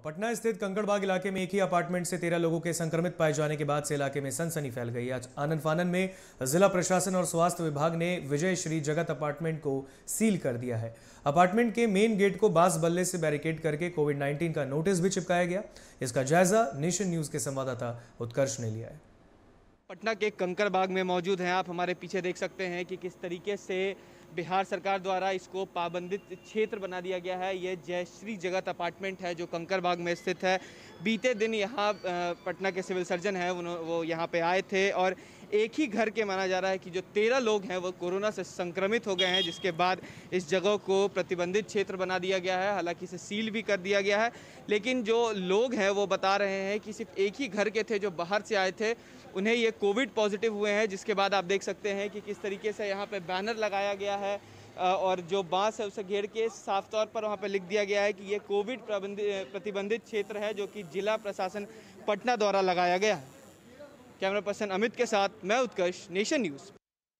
और पटना स्थित कंकड़बाग इलाके में एक ही अपार्टमेंट से तेरह लोगों के संक्रमित पाए जाने के बाद से इलाके में सनसनी फैल गई आज आनंद फानन में जिला प्रशासन और स्वास्थ्य विभाग ने विजय श्री जगत अपार्टमेंट को सील कर दिया है अपार्टमेंट के मेन गेट को बांस बल्ले से बैरिकेड करके कोविड नाइन्टीन का नोटिस भी चिपकाया गया इसका जायजा नेशन न्यूज के संवाददाता उत्कर्ष ने लिया है पटना के कंकड़बाग में मौजूद हैं आप हमारे पीछे देख सकते हैं कि किस तरीके से बिहार सरकार द्वारा इसको पाबंदित क्षेत्र बना दिया गया है ये जयश्री जगत अपार्टमेंट है जो कंकरबाग में स्थित है बीते दिन यहाँ पटना के सिविल सर्जन हैं वो यहाँ पे आए थे और एक ही घर के माना जा रहा है कि जो तेरह लोग हैं वो कोरोना से संक्रमित हो गए हैं जिसके बाद इस जगह को प्रतिबंधित क्षेत्र बना दिया गया है हालांकि इसे सील भी कर दिया गया है लेकिन जो लोग हैं वो बता रहे हैं कि सिर्फ एक ही घर के थे जो बाहर से आए थे उन्हें ये कोविड पॉजिटिव हुए हैं जिसके बाद आप देख सकते हैं कि किस तरीके से यहाँ पर बैनर लगाया गया है है और जो बांस है उसे घेर के साफ तौर पर वहाँ पर लिख दिया गया है कि ये कोविड प्रतिबंधित क्षेत्र है जो कि जिला प्रशासन पटना द्वारा लगाया गया है कैमरा पर्सन अमित के साथ मैं Utkarsh nation news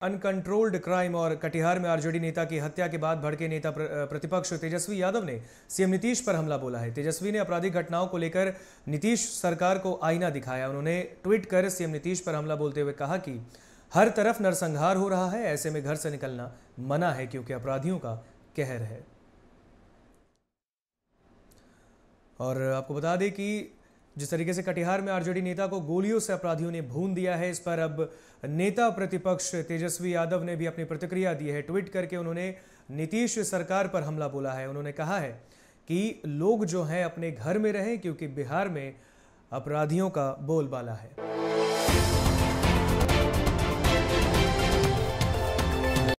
uncontrolled crime और कटिहार में आरजेडी नेता की हत्या के बाद भड़के नेता प्रतिपक्ष तेजस्वी यादव ने सीएम नीतीश पर हमला बोला है तेजस्वी ने आपराधिक घटनाओं को लेकर नीतीश सरकार को आईना दिखाया उन्होंने ट्वीट कर सीएम नीतीश पर हमला बोलते हुए कहा कि हर तरफ नरसंहार हो रहा है ऐसे में घर से निकलना मना है क्योंकि अपराधियों का कहर है और आपको बता दें कि जिस तरीके से कटिहार में आरजेडी नेता को गोलियों से अपराधियों ने भून दिया है इस पर अब नेता प्रतिपक्ष तेजस्वी यादव ने भी अपनी प्रतिक्रिया दी है ट्वीट करके उन्होंने नीतीश सरकार पर हमला बोला है उन्होंने कहा है कि लोग जो हैं अपने घर में रहें क्योंकि बिहार में अपराधियों का बोलबाला है